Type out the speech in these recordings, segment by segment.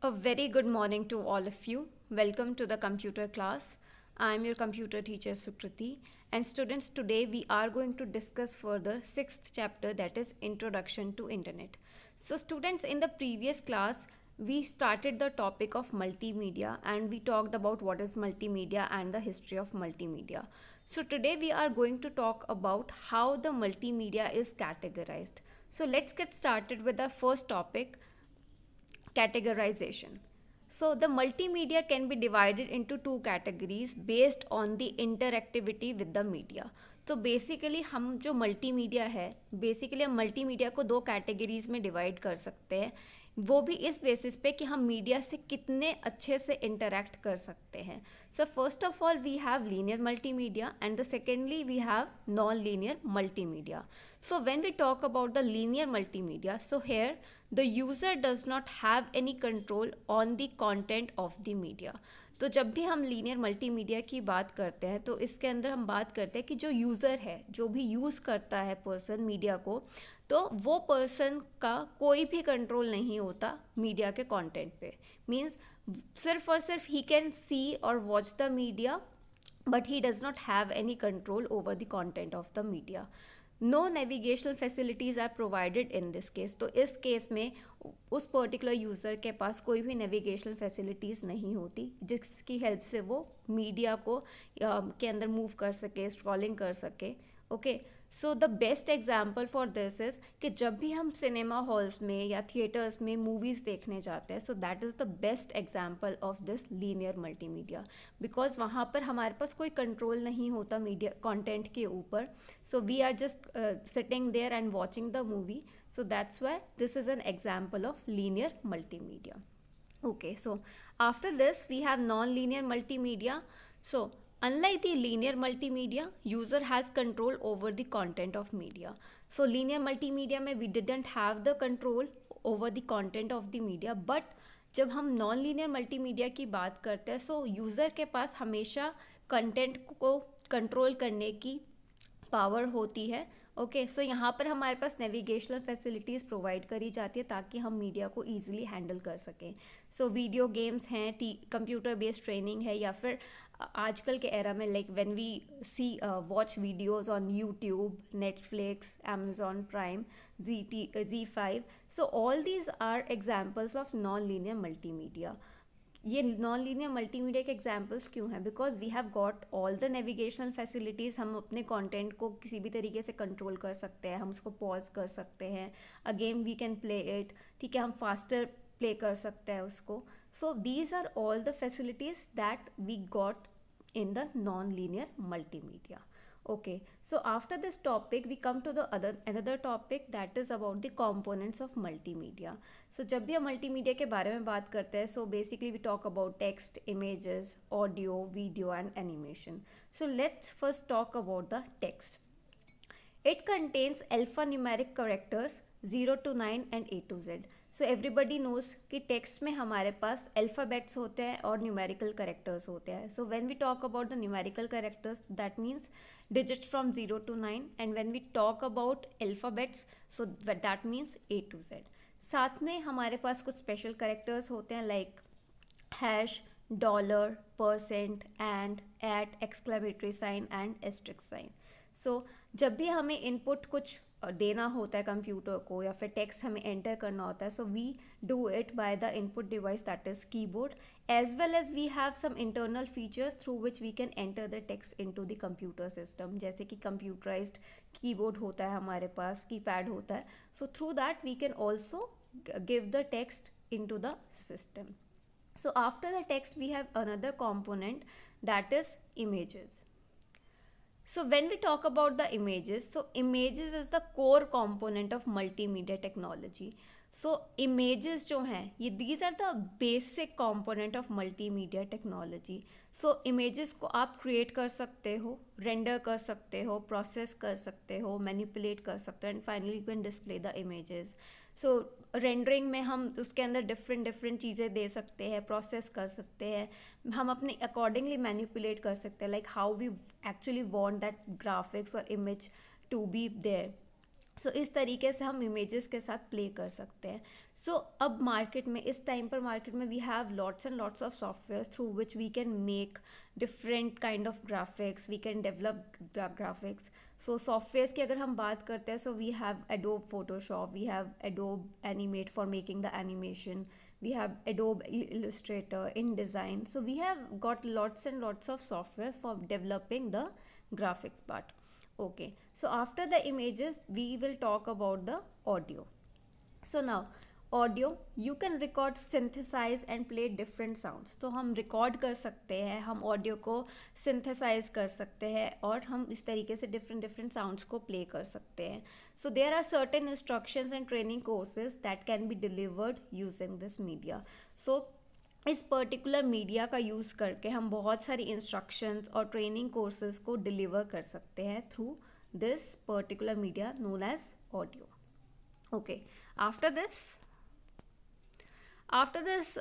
A very good morning to all of you. Welcome to the computer class. I am your computer teacher Sukriti and students today we are going to discuss further 6th chapter that is introduction to internet. So students in the previous class we started the topic of multimedia and we talked about what is multimedia and the history of multimedia. So today we are going to talk about how the multimedia is categorized. So let's get started with our first topic categorization. So the multimedia can be divided into two categories based on the interactivity with the media. तो basically हम जो multimedia है basically हम multimedia को दो categories में divide कर सकते हैं वो भी इस बेसिस पे कि हम मीडिया से कितने अच्छे से इंटरेक्ट कर सकते हैं so first of all we have linear multimedia and the secondly we have non linear multimedia so when we talk about the linear multimedia so here the user does not have any control on the content of the media तो जब भी हम linear multimedia की बात करते हैं तो इसके अंदर हम बात करते हैं कि जो यूज़र है जो भी यूज़ करता है पर्सन मीडिया को तो वो पर्सन का कोई भी कंट्रोल नहीं होता मीडिया के कंटेंट पे मींस सिर्फ और सिर्फ ही कैन सी और watch the media but he does not have any control over the content of the media no navigational facilities are provided in this case तो इस केस में उस पर्टिकुलर यूज़र के पास कोई भी नेविगेशनल फैसिलिटीज़ नहीं होती जिसकी हेल्प से वो मीडिया को के अंदर मूव कर सके स्क्रॉलिंग कर सके okay okay? So the best example for this is कि जब भी हम सिनेमा हॉल्स में या थिएटर्स में मूवीज़ देखने जाते हैं so that is the best example of this linear multi media because वहाँ पर हमारे पास कोई कंट्रोल नहीं होता मीडिया कॉन्टेंट के ऊपर so we are just sitting there and watching the movie so that's why this is an example of linear multi media okay so after this we have non linear multi media so Unlike the linear multimedia, user has control over the content of media. So linear multimedia में we didn't have the control over the content of the media but जब हम non linear multimedia की बात करते हैं सो user के पास हमेशा content को कंट्रोल करने की पावर होती है ओके okay, सो so यहाँ पर हमारे पास नेविगेशनल फैसिलिटीज़ प्रोवाइड करी जाती है ताकि हम मीडिया को ईजिली हैंडल कर सकें सो वीडियो गेम्स हैं टी कंप्यूटर बेस्ड ट्रेनिंग है या फिर आजकल के एरा में like when we see watch videos on YouTube Netflix Amazon Prime Zee टी Zee five so all these are examples of non linear multimedia ये नॉन लीनियर मल्टीमीडिया के एग्जाम्पल्स क्यों हैं because we have got all the navigation facilities हम अपने content को किसी भी तरीके से कंट्रोल कर सकते हैं हम उसको पॉज कर सकते हैं again we can play it ठीक है हम फास्टर प्ले कर सकते हैं उसको so these are all the facilities that we got in the non linear multimedia okay so after this topic we come to the another topic that is about the components of multi media so जब भी हम multimedia के बारे में बात करते हैं so basically we talk about text image audio video and animation so let's first talk about the text it contains alpha numeric characters zero to nine and A to Z so everybody knows कि text में हमारे पास alphabets होते हैं और numerical characters होते हैं so when we talk about the numerical characters that means digit from zero to nine and when we talk about alphabets so that means A to Z साथ में हमारे पास कुछ स्पेशल करेक्टर्स होते हैं like hash dollar percent and at exclamatory sign and asterisk sign so so, जब भी हमें इनपुट कुछ देना होता है कंप्यूटर को या फिर टेक्स्ट हमें एंटर करना होता है so we do it by the input device that is keyboard as well as we have some internal features through which we can enter the text into the computer system जैसे कि computerised keyboard होता है हमारे पास keypad होता है so through that we can also give the text in the system so after the text we have another component that is images So when we talk about the images, so images is the core component of multimedia technology. So images jo hain ye these are the basic component of multimedia technology. So images ko aap create kar sakte ho render kar sakte ho process kar sakte ho manipulate kar sakte ho and finally you can display the images. So rendering में हम उसके अंदर different different चीज़ें दे सकते हैं process कर सकते हैं हम अपने अकॉर्डिंगली मैनिपुलेट कर सकते हैं like how we actually want that graphics और image to be there so so, इस तरीके से हम इमेजेस के साथ प्ले कर सकते हैं सो so, अब मार्केट में इस टाइम पर मार्केट में we have lots and lots of software through which we can make different kind of graphics we can develop graphics so softwares की अगर हम बात करते हैं so we have Adobe Photoshop we have Adobe Animate for making the animation have Adobe Illustrator in design so we have got lots and lots of software for developing the graphics part okay so after the images we will talk about the audio so now audio you can record synthesize and play different sounds तो हम record कर सकते हैं हम audio को synthesise कर सकते हैं और हम इस तरीके से डिफरेंट डिफरेंट साउंड्स को प्ले कर सकते हैं so there are certain instructions and training courses that can be delivered using this media so इस पर्टिकुलर मीडिया का यूज़ करके हम बहुत सारी इंस्ट्रक्शंस और ट्रेनिंग कोर्सेज को डिलीवर कर सकते हैं through this particular media known as audio okay after this after this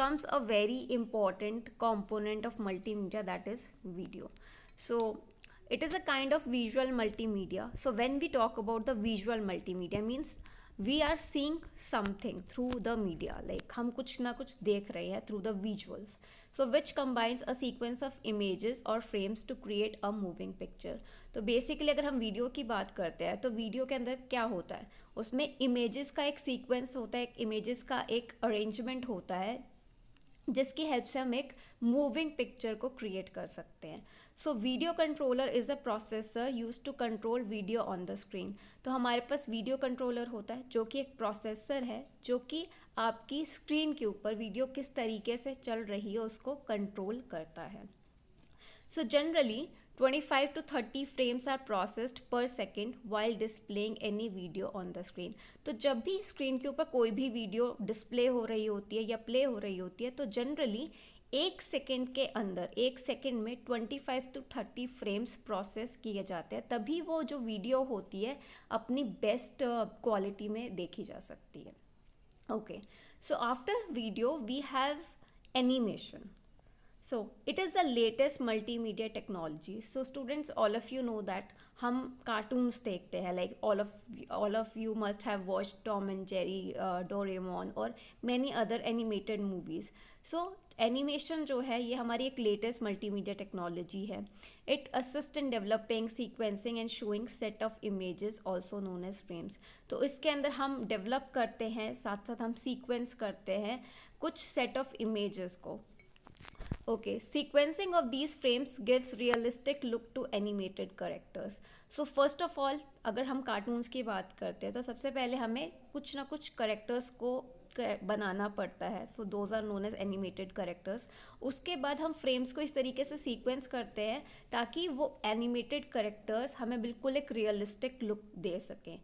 comes a very important component of multi media that is video so it is a kind of visual multi media so when we talk about the visual multi media means we are seeing something through the media like हम कुछ ना कुछ देख रहे हैं through the visuals so which combines a sequence of images और frames to create a moving picture तो basically अगर हम वीडियो की बात करते हैं तो वीडियो के अंदर क्या होता है उसमें इमेजेस का एक सीक्वेंस होता है एक इमेजेस का एक अरेंजमेंट होता है जिसकी हेल्प से हम एक मूविंग पिक्चर को क्रिएट कर सकते हैं so video controller is a processor use to control video on the screen तो हमारे पास वीडियो कंट्रोलर होता है जो कि एक प्रोसेसर है जो कि आपकी स्क्रीन के ऊपर वीडियो किस तरीके से चल रही है उसको कंट्रोल करता है so generally 25 to 30 frames are processed per second while displaying any video on the screen. तो जब भी स्क्रीन के ऊपर कोई भी वीडियो डिस्प्ले हो रही होती है या प्ले हो रही होती है तो जनरली एक सेकेंड के अंदर एक सेकेंड में 25 टू 30 फ्रेम्स प्रोसेस किए जाते हैं तभी वो जो वीडियो होती है अपनी बेस्ट क्वालिटी uh, में देखी जा सकती है okay so after video we have animation so it is the latest multi media technology so students all of you know that हम कार्टून्स देखते हैं like all of all of you must have watch Tom and Jerry Doraemon और many other animated movies so animation जो है ये हमारी एक latest multi media technology है it assist in developing sequencing and showing set of images also known as frames तो इसके अंदर हम डेवलप करते हैं साथ साथ हम सीक्वेंस करते हैं कुछ सेट ऑफ इमेजेस को Okay, sequencing of these frames gives realistic look to animated characters. So first of all अगर हम cartoons की बात करते हैं तो सबसे पहले हमें कुछ ना कुछ characters को बनाना पड़ता है so those are known as animated characters उसके बाद हम फ्रेम्स को इस तरीके से सीक्वेंस करते हैं ताकि वो एनिमेटेड करेक्टर्स हमें बिल्कुल एक रियलिस्टिक लुक दे सकें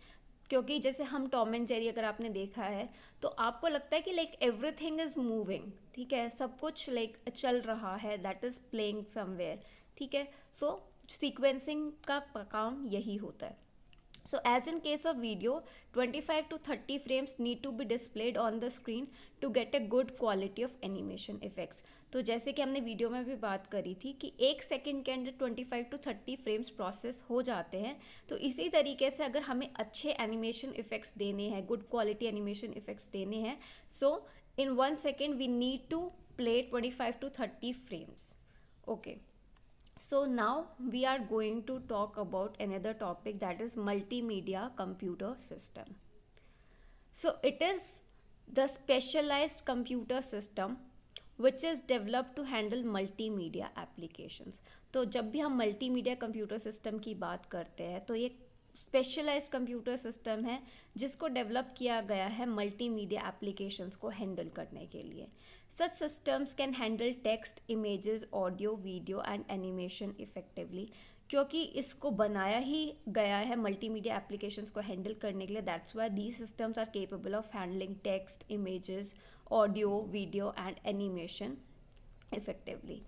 क्योंकि जैसे हम टॉम एंड जेरी अगर आपने देखा है तो आपको लगता है कि लाइक एवरीथिंग इज़ मूविंग ठीक है सब कुछ लाइक चल रहा है दैट इज़ प्लेइंग समवेयर ठीक है सो सीक्वेंसिंग का काम यही होता है So as in case of video, 25 to 30 frames need to be displayed on the screen to get a good quality of animation effects. तो जैसे कि हमने वीडियो में भी बात करी थी कि एक सेकंड के अंदर 25 टू 30 फ्रेम्स प्रोसेस हो जाते हैं तो इसी तरीके से अगर हमें अच्छे एनिमेशन इफ़ेक्ट्स देने हैं गुड क्वालिटी एनिमेशन इफ़ेक्ट्स देने हैं so in one second we need to play 25 to 30 frames okay okay. so now we are going to talk about another topic that is multimedia computer system so it is the specialized computer system which is developed to handle multimedia applications तो जब भी हम multimedia computer system की बात करते हैं तो ये स्पेशलाइज्ड कंप्यूटर सिस्टम है जिसको डेवलप किया गया है मल्टीमीडिया एप्लीकेशंस को हैंडल करने के लिए Such systems can handle text, images, audio, video and animation effectively क्योंकि इसको बनाया ही गया है मल्टीमीडिया एप्लीकेशंस को हैंडल करने के लिए that's why the systems are capable of handling text images effectively.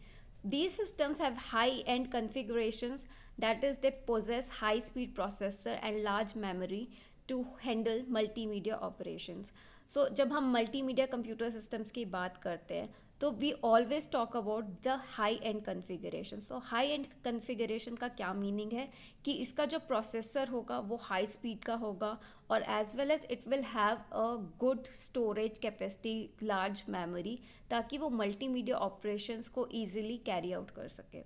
These systems have high-end configurations that is they possess high-speed processor and large memory to handle multimedia operations. So so, जब हम multimedia computer systems की बात करते हैं तो we always talk about the high end configuration so high end configuration का क्या meaning है कि इसका जो प्रोसेसर होगा वो हाई स्पीड का होगा और as well as it will have a good storage capacity large memory ताकि वो मल्टीमीडिया ऑपरेशंस को ईजिली कैरी आउट कर सके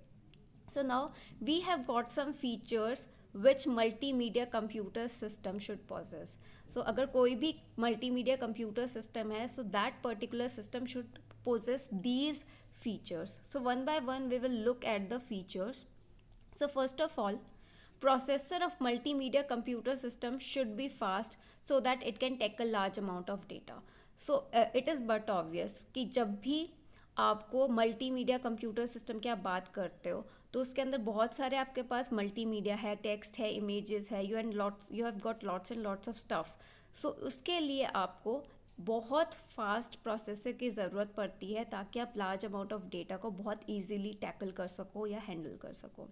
so now we have got some features which multi media computer system should possess so अगर कोई भी multi media computer system है so that particular system should possess these features so one by one we will look at the features so first of all processor of multi media computer system should be fast so that it can take a large amount of data so it is but obvious कि जब भी आपको multi media computer system की आप बात करते हो तो उसके अंदर बहुत सारे आपके पास मीडिया है टेक्स्ट है इमेजेस है you and lots you have got lots and lots of stuff so उसके लिए आपको बहुत फास्ट प्रोसेसर की ज़रूरत पड़ती है ताकि आप लार्ज अमाउंट ऑफ डेटा को बहुत ईजीली टैकल कर सको या हैंडल कर सको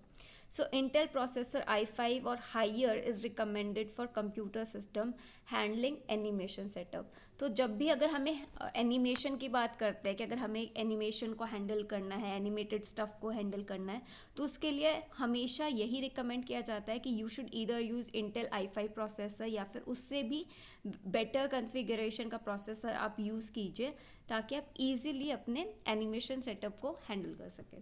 so Intel processor i five और higher is recommended for computer system handling animation setup तो जब भी अगर हमें एनिमेशन की बात करते हैं कि अगर हमें एनिमेशन को हैंडल करना है एनिमेटेड स्टफ़ को हैंडल करना है तो उसके लिए हमेशा यही रिकमेंड किया जाता है कि you should either use Intel i five processor या फिर उससे भी बेटर कन्फिग्रेशन का प्रोसेसर आप यूज़ कीजिए ताकि आप ईजिली अपने एनिमेशन सेटअप को हैंडल कर सकें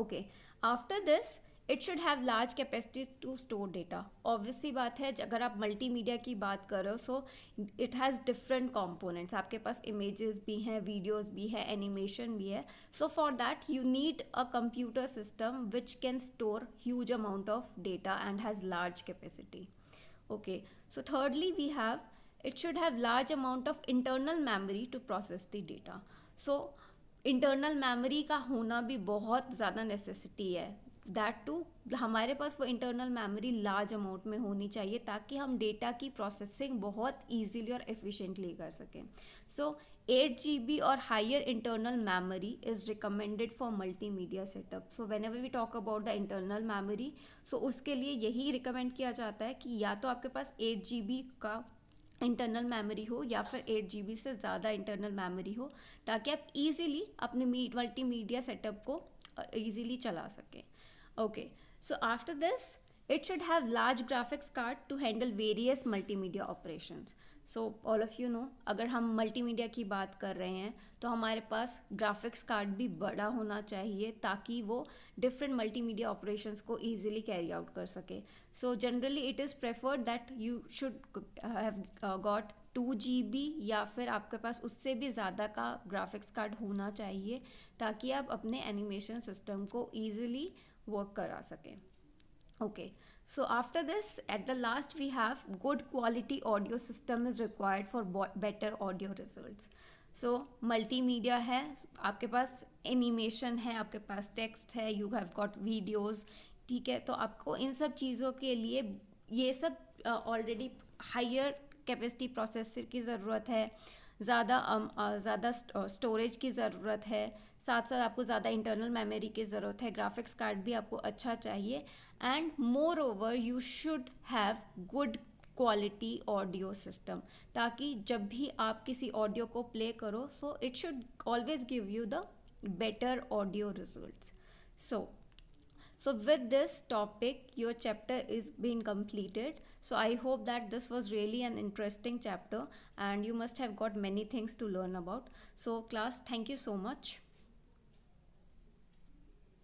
okay after this it should have large capacity to store data obviously बात है अगर आप मल्टीमीडिया की बात करो so it has different components आपके पास इमेजेस भी हैं वीडियोज भी है एनिमेशन भी है so for that you need a computer system which can store huge amount of data and has large capacity okay so thirdly we have it should have large amount of internal memory to process the data so internal memory का होना भी बहुत ज़्यादा necessity है that to हमारे पास वो internal memory large amount में होनी चाहिए ताकि हम डेटा की प्रोसेसिंग बहुत ईजिली और एफिशेंटली कर सकें सो एट जी बी और higher internal memory is recommended for multi media setup so whenever we talk about the internal memory so उसके लिए यही रिकमेंड किया जाता है कि या तो आपके पास एट जी बी का इंटरनल मेमोरी हो या फिर एट जी बी से ज़्यादा इंटरनल मेमोरी हो ताकि आप ईज़िली अपने मल्टी मीडिया सेटअप को ईज़िली चला सकें Okay, so after this, it should have large graphics card to handle various multimedia operations. So all of you know अगर हम मल्टीमीडिया की बात कर रहे हैं तो हमारे पास ग्राफिक्स कार्ड भी बड़ा होना चाहिए ताकि वो डिफरेंट मल्टीमीडिया ऑपरेशंस को ईजिली कैरी आउट कर सके so generally it is preferred that you should have got two G B या फिर आपके पास उससे भी ज़्यादा का ग्राफिक्स कार्ड होना चाहिए ताकि आप अपने एनिमेशन सिस्टम को ईजिली वर्क करा सकें okay so after this at the last we have good quality audio system is required for better audio result so multi media है आपके पास एनिमेशन है आपके पास टेक्स्ट है यू हैव गॉट वीडियोज़ ठीक है तो आपको इन सब चीज़ों के लिए ये सब ऑलरेडी हायर कैपेसिटी प्रोसेसर की ज़रूरत है ज़्यादा ज़्यादा स्टोरेज की ज़रूरत है साथ साथ आपको ज़्यादा इंटरनल मेमोरी की ज़रूरत है ग्राफिक्स कार्ड भी आपको अच्छा चाहिए and moreover you should have good quality audio system ताकि जब भी आप किसी ऑडियो को प्ले करो so it should always give you the better audio result so So with this topic, your chapter is being completed. So I hope that this was really an interesting chapter and you must have got many things to learn about. So class, thank you so much.